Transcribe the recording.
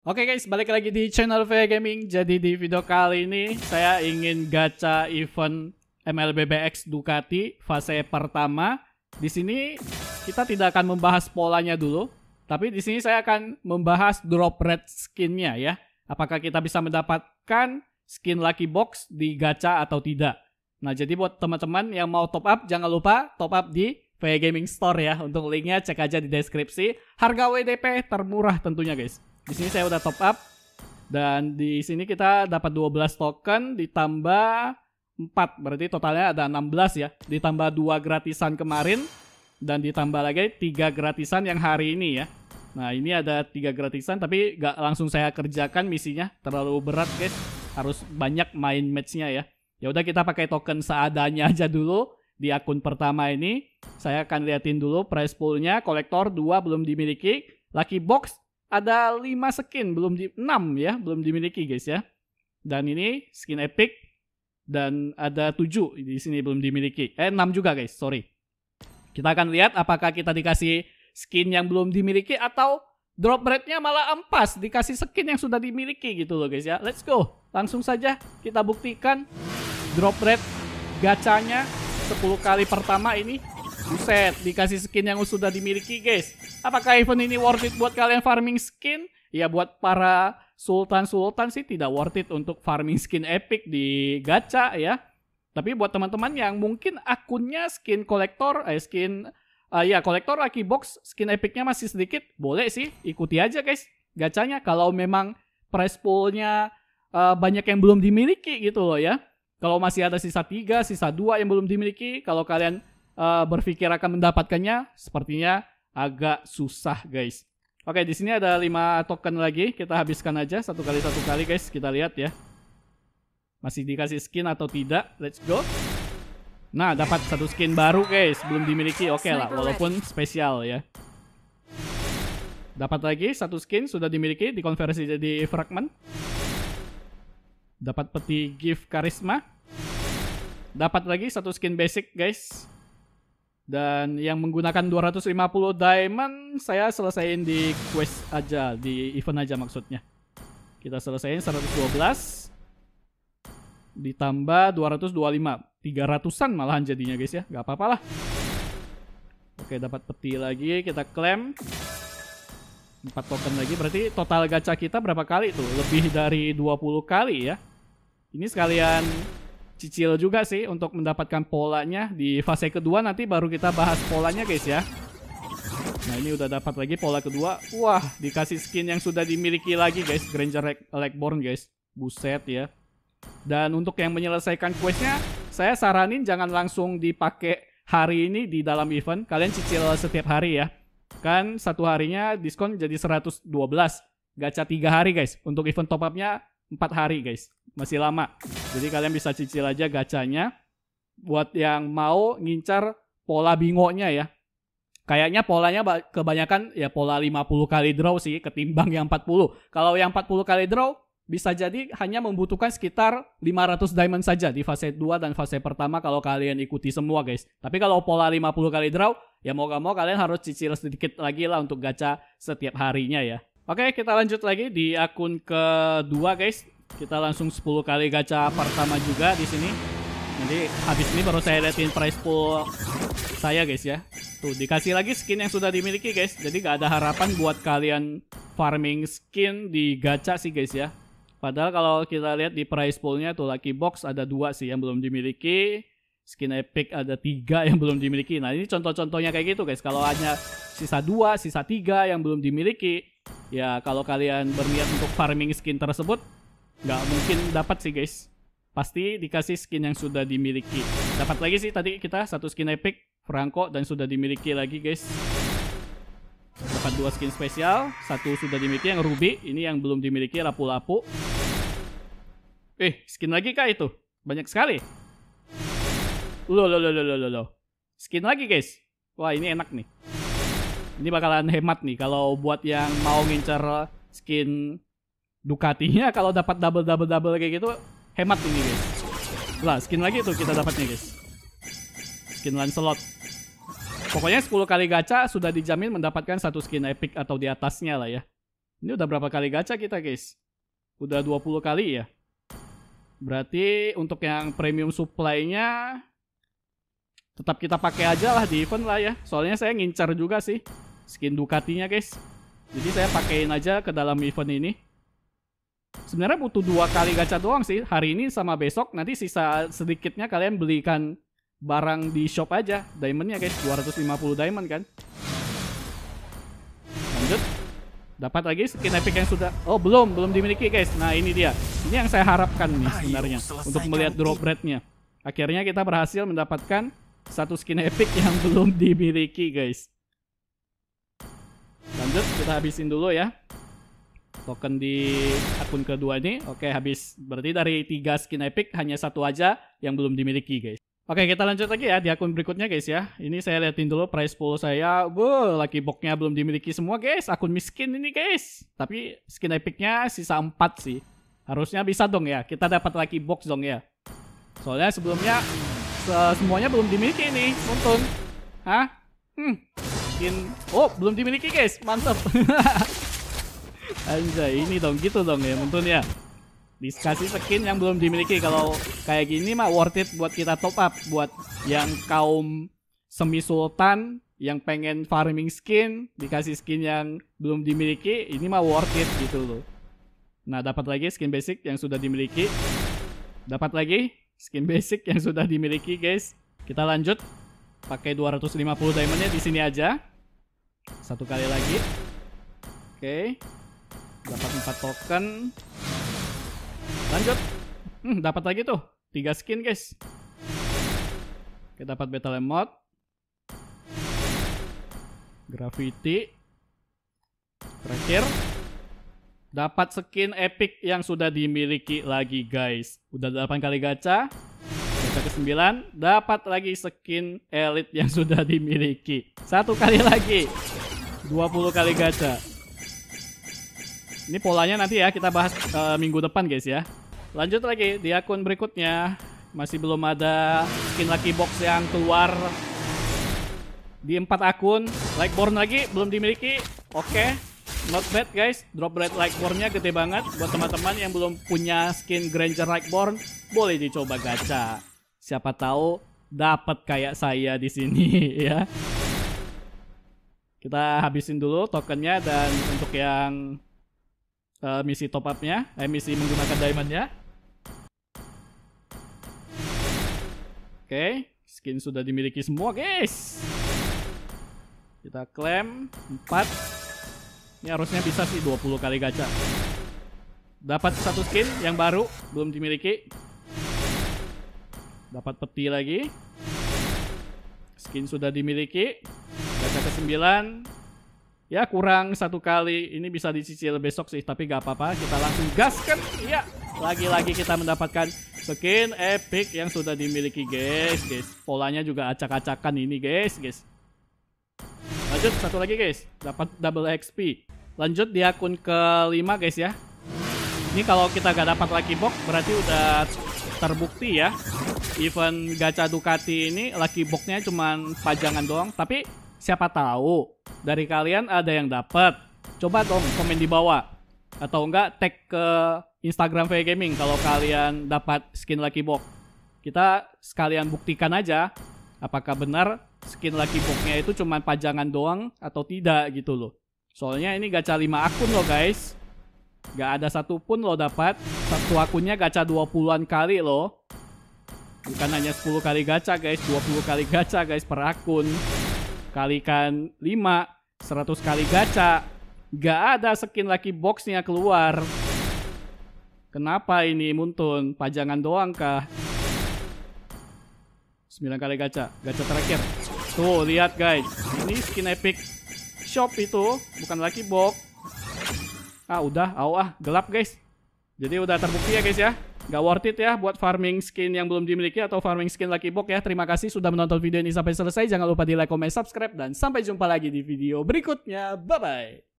Oke okay guys, balik lagi di channel V Gaming. Jadi di video kali ini saya ingin gacha event MLBBX Ducati fase pertama. Di sini kita tidak akan membahas polanya dulu, tapi di sini saya akan membahas drop rate skinnya ya. Apakah kita bisa mendapatkan skin lucky box di gacha atau tidak. Nah, jadi buat teman-teman yang mau top up jangan lupa top up di V Gaming Store ya. Untuk linknya cek aja di deskripsi. Harga WDP termurah tentunya guys. Di sini saya udah top up dan di sini kita dapat 12 token ditambah 4 berarti totalnya ada 16 ya. Ditambah 2 gratisan kemarin dan ditambah lagi 3 gratisan yang hari ini ya. Nah, ini ada 3 gratisan tapi gak langsung saya kerjakan misinya, terlalu berat guys. Harus banyak main matchnya ya. Ya udah kita pakai token seadanya aja dulu di akun pertama ini saya akan liatin dulu price poolnya kolektor 2 belum dimiliki lucky box ada 5 skin belum di 6 ya, belum dimiliki guys ya. Dan ini skin epic dan ada 7 di sini belum dimiliki. Eh 6 juga guys, sorry. Kita akan lihat apakah kita dikasih skin yang belum dimiliki atau drop rate-nya malah ampas dikasih skin yang sudah dimiliki gitu loh guys ya. Let's go. Langsung saja kita buktikan drop rate gacanya 10 kali pertama ini Buset, dikasih skin yang sudah dimiliki guys. Apakah event ini worth it buat kalian farming skin? Ya buat para sultan-sultan sih tidak worth it untuk farming skin epic di gacha ya. Tapi buat teman-teman yang mungkin akunnya skin kolektor, eh, skin uh, ya kolektor lucky box, skin epicnya masih sedikit, boleh sih ikuti aja guys gacanya. Kalau memang press poolnya uh, banyak yang belum dimiliki gitu loh ya. Kalau masih ada sisa 3, sisa 2 yang belum dimiliki, kalau kalian uh, berpikir akan mendapatkannya sepertinya agak susah guys. Oke, di sini ada 5 token lagi. Kita habiskan aja satu kali satu kali guys. Kita lihat ya. Masih dikasih skin atau tidak? Let's go. Nah, dapat satu skin baru guys. Belum dimiliki. Oke okay lah, walaupun spesial ya. Dapat lagi satu skin sudah dimiliki, dikonversi jadi fragment. Dapat peti gift karisma. Dapat lagi satu skin basic guys. Dan yang menggunakan 250 diamond saya selesaiin di quest aja, di event aja maksudnya. Kita selesaiin 112 ditambah 225, 300-an malahan jadinya guys ya. gak apa-apalah. Oke, dapat peti lagi, kita klaim. 4 token lagi, berarti total gacha kita berapa kali tuh? Lebih dari 20 kali ya. Ini sekalian cicil juga sih untuk mendapatkan polanya di fase kedua nanti baru kita bahas polanya guys ya Nah ini udah dapat lagi pola kedua Wah dikasih skin yang sudah dimiliki lagi guys Granger like Legborn guys Buset ya Dan untuk yang menyelesaikan questnya Saya saranin jangan langsung dipakai hari ini di dalam event Kalian cicil setiap hari ya Kan satu harinya diskon jadi 112 Gacha tiga hari guys Untuk event top upnya 4 hari guys. Masih lama. Jadi kalian bisa cicil aja gacanya. Buat yang mau ngincar pola bingonya ya. Kayaknya polanya kebanyakan ya pola 50 kali draw sih ketimbang yang 40. Kalau yang 40 kali draw bisa jadi hanya membutuhkan sekitar 500 diamond saja di fase 2 dan fase pertama kalau kalian ikuti semua guys. Tapi kalau pola 50 kali draw ya mau gak mau kalian harus cicil sedikit lagi lah untuk gacha setiap harinya ya. Oke, kita lanjut lagi di akun kedua, guys. Kita langsung 10 kali gacha pertama juga di sini. Jadi habis ini baru saya liatin price pool saya, guys ya. Tuh, dikasih lagi skin yang sudah dimiliki, guys. Jadi gak ada harapan buat kalian farming skin di gacha sih, guys ya. Padahal kalau kita lihat di price poolnya tuh lucky box ada dua sih yang belum dimiliki. Skin epic ada tiga yang belum dimiliki. Nah ini contoh-contohnya kayak gitu guys. Kalau hanya sisa dua, sisa tiga yang belum dimiliki ya kalau kalian berniat untuk farming skin tersebut nggak mungkin dapat sih guys pasti dikasih skin yang sudah dimiliki dapat lagi sih tadi kita satu skin epic Franco dan sudah dimiliki lagi guys dapat dua skin spesial satu sudah dimiliki yang ruby ini yang belum dimiliki lapu-lapu eh skin lagi kah itu banyak sekali lo lo lo lo lo lo skin lagi guys wah ini enak nih ini bakalan hemat nih kalau buat yang mau ngincer skin Ducatinya kalau dapat double double double kayak gitu hemat ini guys. Lah, skin lagi tuh kita dapat nih guys. Skin Lancelot. Pokoknya 10 kali gacha sudah dijamin mendapatkan satu skin epic atau di atasnya lah ya. Ini udah berapa kali gacha kita guys? Udah 20 kali ya. Berarti untuk yang premium supply-nya tetap kita pakai aja lah di event lah ya. Soalnya saya ngincar juga sih skin Ducatinya guys. Jadi saya pakaiin aja ke dalam event ini. Sebenarnya butuh dua kali gacha doang sih. Hari ini sama besok nanti sisa sedikitnya kalian belikan barang di shop aja. Diamondnya guys, 250 diamond kan. Lanjut. Dapat lagi skin epic yang sudah Oh, belum, belum dimiliki guys. Nah, ini dia. Ini yang saya harapkan nih sebenarnya untuk melihat drop rate-nya. Akhirnya kita berhasil mendapatkan satu skin epic yang belum dimiliki guys lanjut kita habisin dulu ya token di akun kedua ini oke habis berarti dari tiga skin epic hanya satu aja yang belum dimiliki guys Oke kita lanjut lagi ya di akun berikutnya guys ya Ini saya liatin dulu price pool saya boleh lagi boxnya belum dimiliki semua guys Akun miskin ini guys Tapi skin epicnya sisa 4 sih Harusnya bisa dong ya Kita dapat lagi box dong ya Soalnya sebelumnya se Semuanya belum dimiliki nih Untung Hah? Hmm bikin oh belum dimiliki guys mantap anjay ini dong gitu dong ya Muntun ya dikasih skin yang belum dimiliki kalau kayak gini mah worth it buat kita top up buat yang kaum semi sultan yang pengen farming skin dikasih skin yang belum dimiliki ini mah worth it gitu loh nah dapat lagi skin basic yang sudah dimiliki dapat lagi skin basic yang sudah dimiliki guys kita lanjut pakai 250 diamondnya di sini aja satu kali lagi. Oke. Okay. Dapat 4 token. Lanjut. Hmm, dapat lagi tuh. tiga skin, guys. Kita dapat battle emote. Graffiti. Terakhir. Dapat skin epic yang sudah dimiliki lagi, guys. Udah 8 kali gacha. Gacha ke-9. Dapat lagi skin elite yang sudah dimiliki. Satu kali lagi. 20 kali gacha. Ini polanya nanti ya kita bahas uh, minggu depan guys ya. Lanjut lagi di akun berikutnya. Masih belum ada skin lucky box yang keluar di empat akun. Lightborn lagi belum dimiliki. Oke. Okay. Not bad guys, drop rate likebornnya gede banget buat teman-teman yang belum punya skin Granger Lightborn, boleh dicoba gacha. Siapa tahu dapat kayak saya di sini ya kita habisin dulu tokennya dan untuk yang uh, misi top upnya, eh, misi menggunakan diamondnya. Oke, okay, skin sudah dimiliki semua guys. Kita klaim 4. Ini harusnya bisa sih 20 kali gacha. Dapat satu skin yang baru, belum dimiliki. Dapat peti lagi. Skin sudah dimiliki. 9 Ya kurang satu kali Ini bisa dicicil besok sih Tapi gak apa-apa Kita langsung gaskan Ya Lagi-lagi kita mendapatkan skin epic yang sudah dimiliki guys guys Polanya juga acak-acakan ini guys guys Lanjut satu lagi guys Dapat double XP Lanjut di akun kelima guys ya Ini kalau kita gak dapat lagi box Berarti udah terbukti ya event gacha Ducati ini lucky boxnya cuman pajangan doang tapi Siapa tahu dari kalian ada yang dapat. Coba dong komen di bawah atau enggak tag ke Instagram VE Gaming kalau kalian dapat skin Lucky Box. Kita sekalian buktikan aja apakah benar skin Lucky Box-nya itu cuma pajangan doang atau tidak gitu loh. Soalnya ini gacha 5 akun loh guys. Gak ada satupun lo dapat. Satu akunnya gacha 20-an kali lo. Bukan hanya 10 kali gacha guys, 20 kali gacha guys per akun kalikan 5 100 kali gacha gak ada skin lucky boxnya keluar kenapa ini Muntun pajangan doang kah 9 kali gacha gacha terakhir tuh lihat guys ini skin epic shop itu bukan lucky box ah udah awah gelap guys jadi udah terbukti ya guys ya Gak worth it ya buat farming skin yang belum dimiliki atau farming skin Lucky Box ya. Terima kasih sudah menonton video ini sampai selesai. Jangan lupa di like, comment, subscribe, dan sampai jumpa lagi di video berikutnya. Bye-bye.